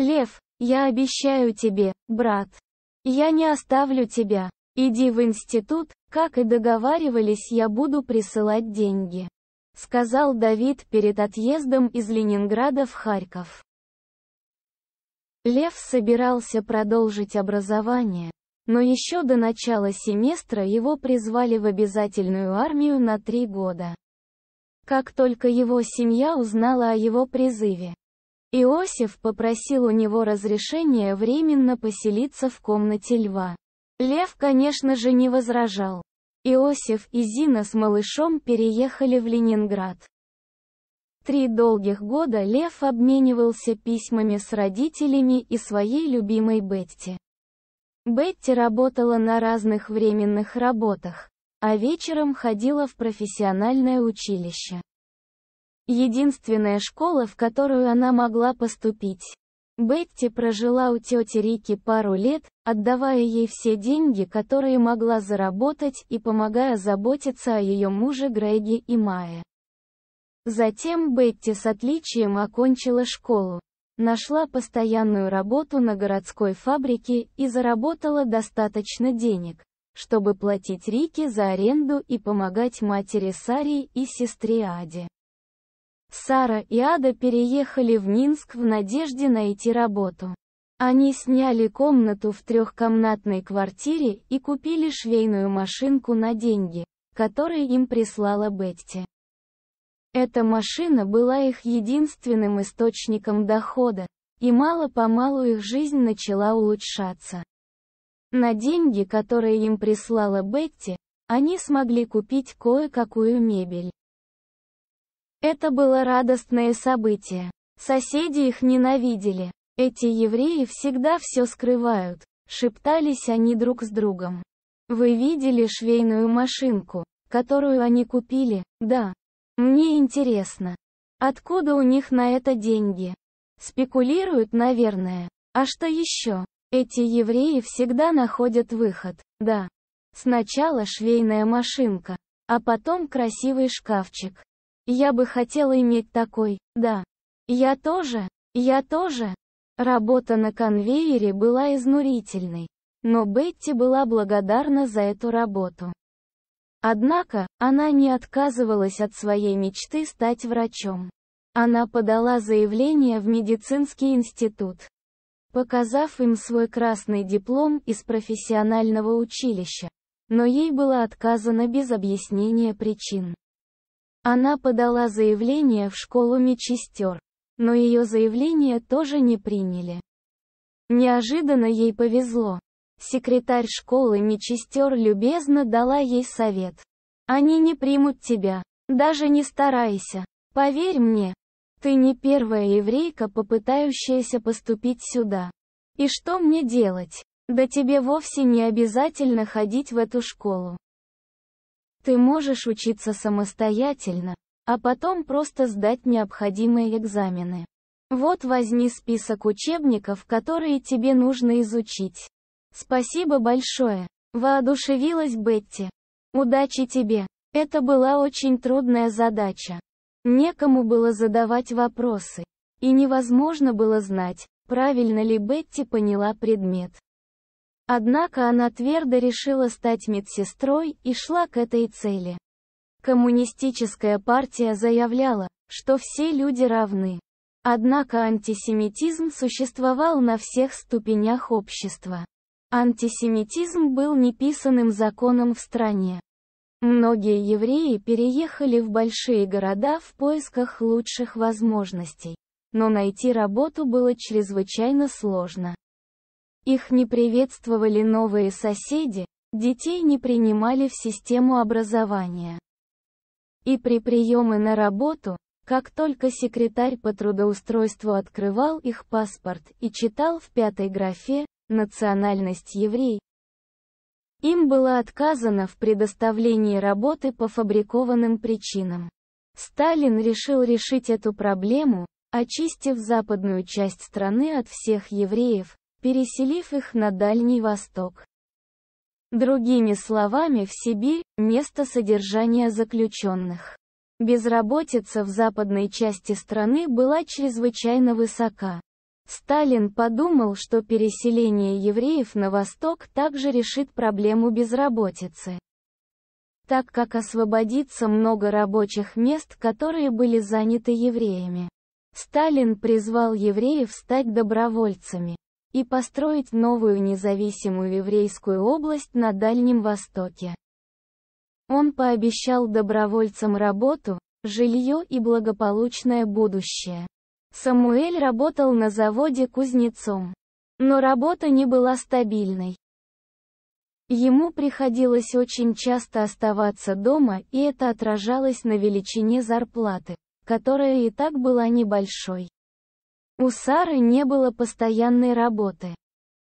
Лев, я обещаю тебе, брат. Я не оставлю тебя. Иди в институт, как и договаривались, я буду присылать деньги. Сказал Давид перед отъездом из Ленинграда в Харьков. Лев собирался продолжить образование, но еще до начала семестра его призвали в обязательную армию на три года. Как только его семья узнала о его призыве, Иосиф попросил у него разрешения временно поселиться в комнате льва. Лев, конечно же, не возражал. Иосиф и Зина с малышом переехали в Ленинград. Три долгих года Лев обменивался письмами с родителями и своей любимой Бетти. Бетти работала на разных временных работах, а вечером ходила в профессиональное училище. Единственная школа, в которую она могла поступить. Бетти прожила у тети Рики пару лет, отдавая ей все деньги, которые могла заработать, и помогая заботиться о ее муже Греге и Майе. Затем Бетти с отличием окончила школу, нашла постоянную работу на городской фабрике и заработала достаточно денег, чтобы платить Рике за аренду и помогать матери Саре и сестре Аде. Сара и Ада переехали в Минск в надежде найти работу. Они сняли комнату в трехкомнатной квартире и купили швейную машинку на деньги, которые им прислала Бетти. Эта машина была их единственным источником дохода, и мало-помалу их жизнь начала улучшаться. На деньги, которые им прислала Бетти, они смогли купить кое-какую мебель. Это было радостное событие. Соседи их ненавидели. Эти евреи всегда все скрывают. Шептались они друг с другом. Вы видели швейную машинку, которую они купили? Да. Мне интересно. Откуда у них на это деньги? Спекулируют, наверное. А что еще? Эти евреи всегда находят выход. Да. Сначала швейная машинка, а потом красивый шкафчик. Я бы хотела иметь такой, да. Я тоже, я тоже. Работа на конвейере была изнурительной. Но Бетти была благодарна за эту работу. Однако, она не отказывалась от своей мечты стать врачом. Она подала заявление в медицинский институт, показав им свой красный диплом из профессионального училища, но ей было отказано без объяснения причин. Она подала заявление в школу медсестер, но ее заявление тоже не приняли. Неожиданно ей повезло. Секретарь школы медсестер любезно дала ей совет. Они не примут тебя, даже не старайся. Поверь мне, ты не первая еврейка, попытающаяся поступить сюда. И что мне делать? Да тебе вовсе не обязательно ходить в эту школу. Ты можешь учиться самостоятельно, а потом просто сдать необходимые экзамены. Вот возьми список учебников, которые тебе нужно изучить. Спасибо большое, воодушевилась Бетти. Удачи тебе. Это была очень трудная задача. Некому было задавать вопросы. И невозможно было знать, правильно ли Бетти поняла предмет. Однако она твердо решила стать медсестрой и шла к этой цели. Коммунистическая партия заявляла, что все люди равны. Однако антисемитизм существовал на всех ступенях общества. Антисемитизм был неписанным законом в стране. Многие евреи переехали в большие города в поисках лучших возможностей, но найти работу было чрезвычайно сложно. Их не приветствовали новые соседи, детей не принимали в систему образования. И при приеме на работу, как только секретарь по трудоустройству открывал их паспорт и читал в пятой графе «Национальность еврей», им было отказано в предоставлении работы по фабрикованным причинам. Сталин решил решить эту проблему, очистив западную часть страны от всех евреев, переселив их на Дальний Восток. Другими словами, в Сибирь – место содержания заключенных. Безработица в западной части страны была чрезвычайно высока. Сталин подумал, что переселение евреев на восток также решит проблему безработицы. Так как освободится много рабочих мест, которые были заняты евреями. Сталин призвал евреев стать добровольцами и построить новую независимую еврейскую область на Дальнем Востоке. Он пообещал добровольцам работу, жилье и благополучное будущее. Самуэль работал на заводе кузнецом. Но работа не была стабильной. Ему приходилось очень часто оставаться дома, и это отражалось на величине зарплаты, которая и так была небольшой. У Сары не было постоянной работы.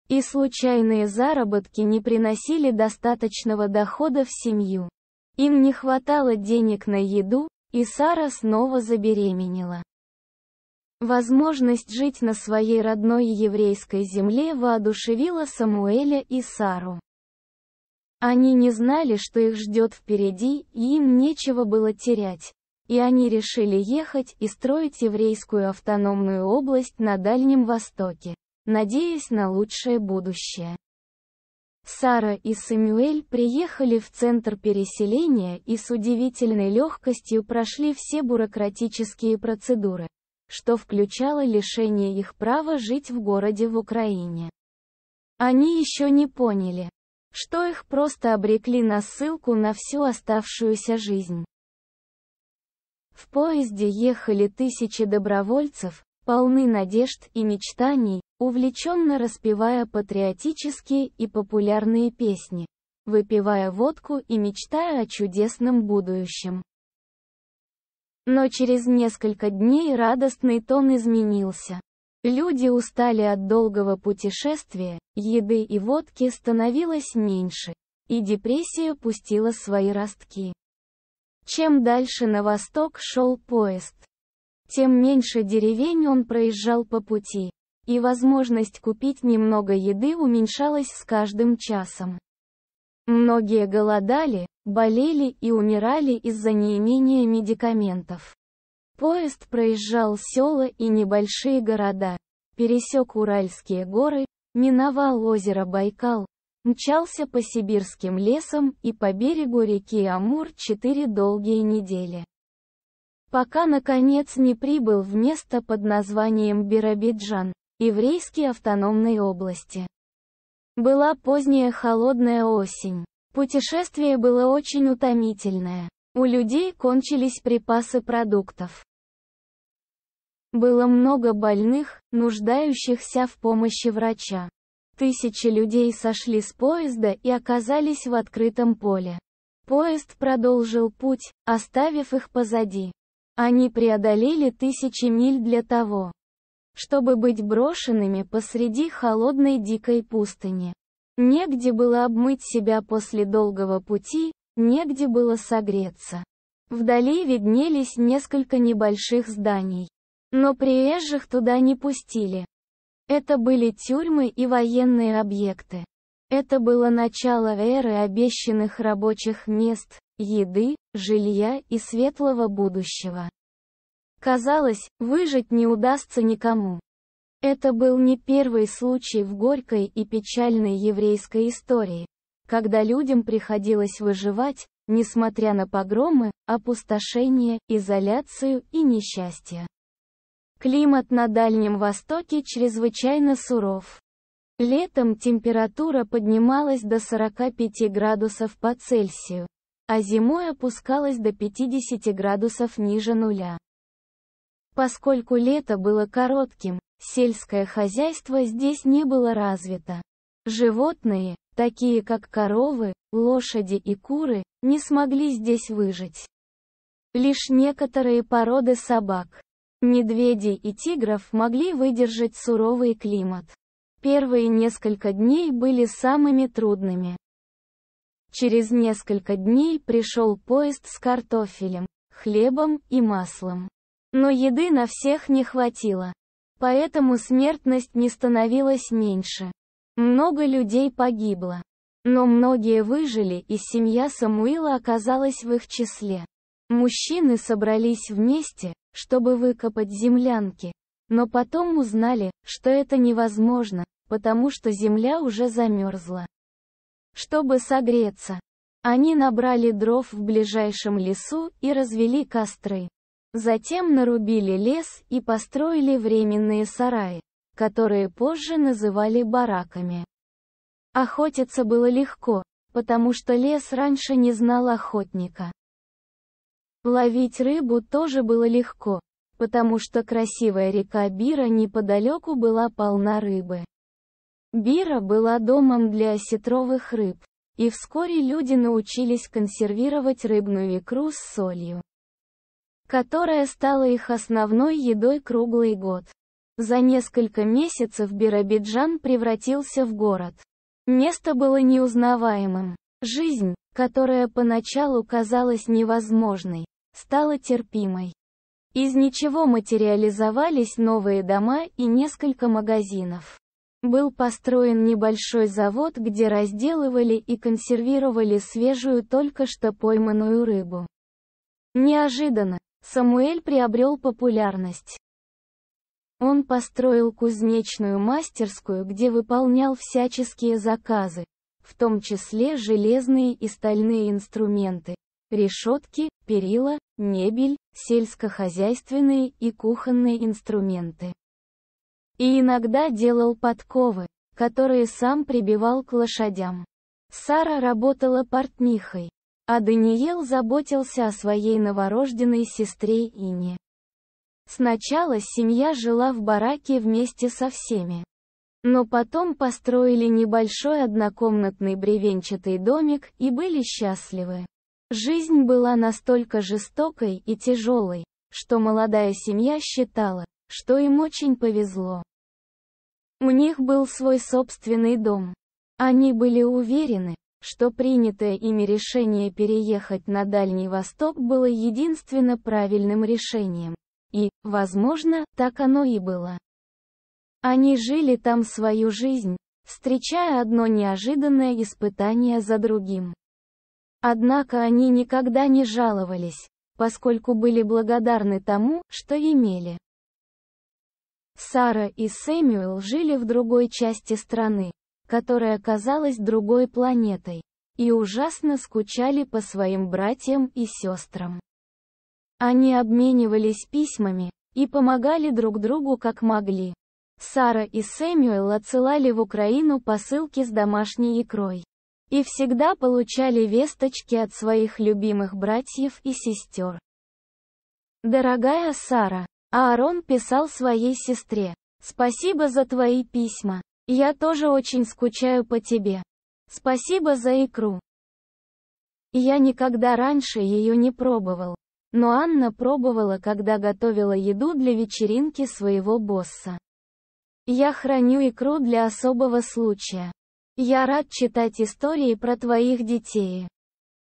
И случайные заработки не приносили достаточного дохода в семью. Им не хватало денег на еду, и Сара снова забеременела. Возможность жить на своей родной еврейской земле воодушевила Самуэля и Сару. Они не знали, что их ждет впереди, и им нечего было терять и они решили ехать и строить еврейскую автономную область на Дальнем Востоке, надеясь на лучшее будущее. Сара и Сэмюэль приехали в центр переселения и с удивительной легкостью прошли все бюрократические процедуры, что включало лишение их права жить в городе в Украине. Они еще не поняли, что их просто обрекли на ссылку на всю оставшуюся жизнь. В поезде ехали тысячи добровольцев, полны надежд и мечтаний, увлеченно распевая патриотические и популярные песни, выпивая водку и мечтая о чудесном будущем. Но через несколько дней радостный тон изменился. Люди устали от долгого путешествия, еды и водки становилось меньше, и депрессия пустила свои ростки. Чем дальше на восток шел поезд, тем меньше деревень он проезжал по пути, и возможность купить немного еды уменьшалась с каждым часом. Многие голодали, болели и умирали из-за неимения медикаментов. Поезд проезжал села и небольшие города, пересек Уральские горы, миновал озеро Байкал, мчался по сибирским лесам и по берегу реки Амур четыре долгие недели. Пока наконец не прибыл в место под названием Биробиджан, еврейской автономной области. Была поздняя холодная осень. Путешествие было очень утомительное. У людей кончились припасы продуктов. Было много больных, нуждающихся в помощи врача. Тысячи людей сошли с поезда и оказались в открытом поле. Поезд продолжил путь, оставив их позади. Они преодолели тысячи миль для того, чтобы быть брошенными посреди холодной дикой пустыни. Негде было обмыть себя после долгого пути, негде было согреться. Вдали виднелись несколько небольших зданий. Но приезжих туда не пустили. Это были тюрьмы и военные объекты. Это было начало эры обещанных рабочих мест, еды, жилья и светлого будущего. Казалось, выжить не удастся никому. Это был не первый случай в горькой и печальной еврейской истории, когда людям приходилось выживать, несмотря на погромы, опустошение, изоляцию и несчастье. Климат на Дальнем Востоке чрезвычайно суров. Летом температура поднималась до 45 градусов по Цельсию, а зимой опускалась до 50 градусов ниже нуля. Поскольку лето было коротким, сельское хозяйство здесь не было развито. Животные, такие как коровы, лошади и куры, не смогли здесь выжить. Лишь некоторые породы собак, Медведи и тигров могли выдержать суровый климат. Первые несколько дней были самыми трудными. Через несколько дней пришел поезд с картофелем, хлебом и маслом. Но еды на всех не хватило. Поэтому смертность не становилась меньше. Много людей погибло. Но многие выжили и семья Самуила оказалась в их числе. Мужчины собрались вместе, чтобы выкопать землянки. Но потом узнали, что это невозможно, потому что земля уже замерзла. Чтобы согреться, они набрали дров в ближайшем лесу и развели костры. Затем нарубили лес и построили временные сараи, которые позже называли бараками. Охотиться было легко, потому что лес раньше не знал охотника. Ловить рыбу тоже было легко, потому что красивая река Бира неподалеку была полна рыбы. Бира была домом для осетровых рыб, и вскоре люди научились консервировать рыбную икру с солью, которая стала их основной едой круглый год. За несколько месяцев Биробиджан превратился в город. Место было неузнаваемым. Жизнь, которая поначалу казалась невозможной, стала терпимой. Из ничего материализовались новые дома и несколько магазинов. Был построен небольшой завод, где разделывали и консервировали свежую только что пойманную рыбу. Неожиданно, Самуэль приобрел популярность. Он построил кузнечную мастерскую, где выполнял всяческие заказы, в том числе железные и стальные инструменты, решетки, перила, мебель, сельскохозяйственные и кухонные инструменты. И иногда делал подковы, которые сам прибивал к лошадям. Сара работала портнихой, а Даниел заботился о своей новорожденной сестре Ине. Сначала семья жила в бараке вместе со всеми, но потом построили небольшой однокомнатный бревенчатый домик и были счастливы. Жизнь была настолько жестокой и тяжелой, что молодая семья считала, что им очень повезло. У них был свой собственный дом. Они были уверены, что принятое ими решение переехать на Дальний Восток было единственно правильным решением. И, возможно, так оно и было. Они жили там свою жизнь, встречая одно неожиданное испытание за другим. Однако они никогда не жаловались, поскольку были благодарны тому, что имели. Сара и Сэмюэл жили в другой части страны, которая казалась другой планетой, и ужасно скучали по своим братьям и сестрам. Они обменивались письмами, и помогали друг другу как могли. Сара и Сэмюэл отсылали в Украину посылки с домашней икрой. И всегда получали весточки от своих любимых братьев и сестер. Дорогая Сара, Аарон писал своей сестре. Спасибо за твои письма. Я тоже очень скучаю по тебе. Спасибо за икру. Я никогда раньше ее не пробовал. Но Анна пробовала, когда готовила еду для вечеринки своего босса. Я храню икру для особого случая. Я рад читать истории про твоих детей.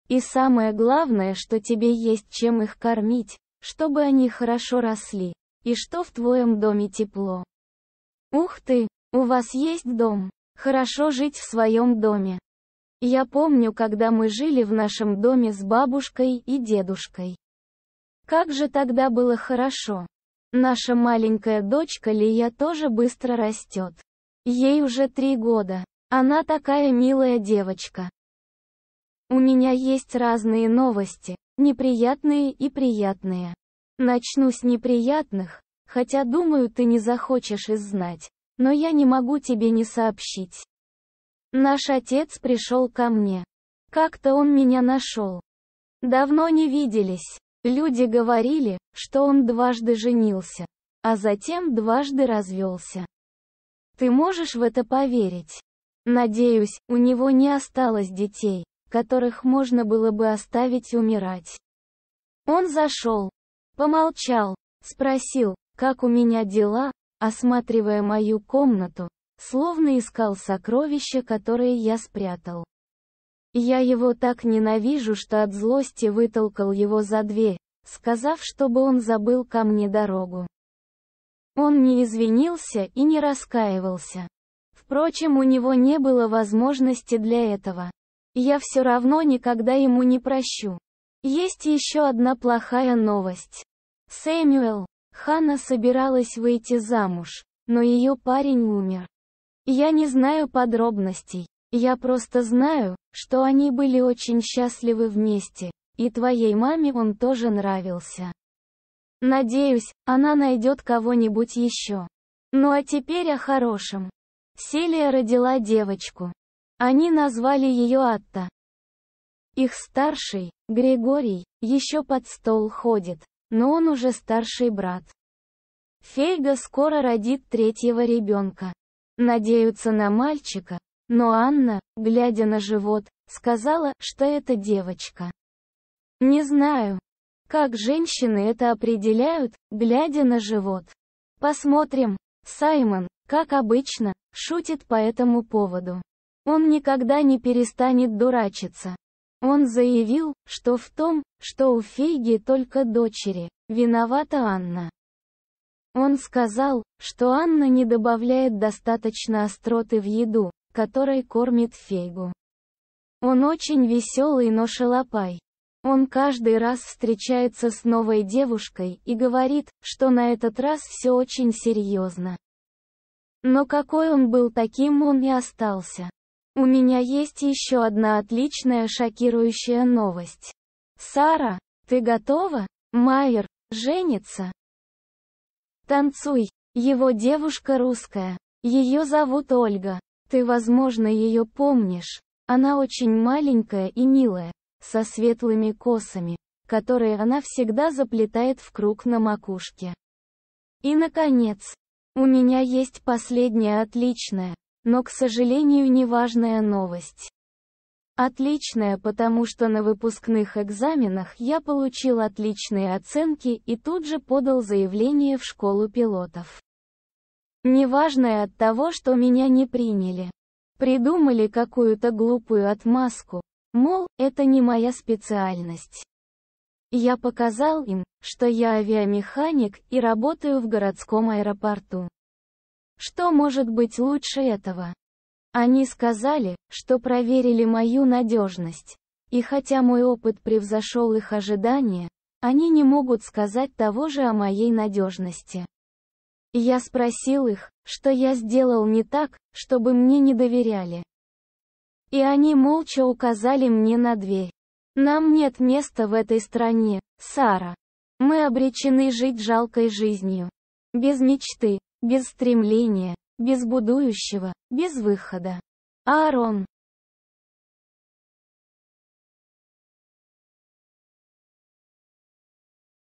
И самое главное, что тебе есть чем их кормить, чтобы они хорошо росли, и что в твоем доме тепло. Ух ты, у вас есть дом. Хорошо жить в своем доме. Я помню, когда мы жили в нашем доме с бабушкой и дедушкой. Как же тогда было хорошо. Наша маленькая дочка Лия тоже быстро растет. Ей уже три года. Она такая милая девочка. У меня есть разные новости, неприятные и приятные. Начну с неприятных, хотя думаю ты не захочешь их знать, но я не могу тебе не сообщить. Наш отец пришел ко мне. Как-то он меня нашел. Давно не виделись. Люди говорили, что он дважды женился, а затем дважды развелся. Ты можешь в это поверить? Надеюсь, у него не осталось детей, которых можно было бы оставить умирать. Он зашел, помолчал, спросил, как у меня дела, осматривая мою комнату, словно искал сокровища, которые я спрятал. Я его так ненавижу, что от злости вытолкал его за дверь, сказав, чтобы он забыл ко мне дорогу. Он не извинился и не раскаивался. Впрочем, у него не было возможности для этого. Я все равно никогда ему не прощу. Есть еще одна плохая новость. Сэмюэл, Ханна собиралась выйти замуж, но ее парень умер. Я не знаю подробностей, я просто знаю, что они были очень счастливы вместе, и твоей маме он тоже нравился. Надеюсь, она найдет кого-нибудь еще. Ну а теперь о хорошем. Селия родила девочку. Они назвали ее Атта. Их старший, Григорий, еще под стол ходит, но он уже старший брат. Фейга скоро родит третьего ребенка. Надеются на мальчика, но Анна, глядя на живот, сказала, что это девочка. Не знаю, как женщины это определяют, глядя на живот. Посмотрим. Саймон, как обычно, шутит по этому поводу. Он никогда не перестанет дурачиться. Он заявил, что в том, что у Фейги только дочери, виновата Анна. Он сказал, что Анна не добавляет достаточно остроты в еду, которой кормит Фейгу. Он очень веселый, но шалопай. Он каждый раз встречается с новой девушкой и говорит, что на этот раз все очень серьезно. Но какой он был таким он и остался. У меня есть еще одна отличная шокирующая новость. Сара, ты готова? Майер, женится. Танцуй. Его девушка русская. Ее зовут Ольга. Ты, возможно, ее помнишь. Она очень маленькая и милая, со светлыми косами, которые она всегда заплетает в круг на макушке. И, наконец, у меня есть последняя отличная, но, к сожалению, неважная новость. Отличная, потому что на выпускных экзаменах я получил отличные оценки и тут же подал заявление в школу пилотов. Неважное от того, что меня не приняли. Придумали какую-то глупую отмазку. Мол, это не моя специальность. Я показал им, что я авиамеханик и работаю в городском аэропорту. Что может быть лучше этого? Они сказали, что проверили мою надежность. И хотя мой опыт превзошел их ожидания, они не могут сказать того же о моей надежности. Я спросил их, что я сделал не так, чтобы мне не доверяли. И они молча указали мне на дверь. Нам нет места в этой стране, Сара. Мы обречены жить жалкой жизнью. Без мечты, без стремления, без будущего, без выхода. Аарон,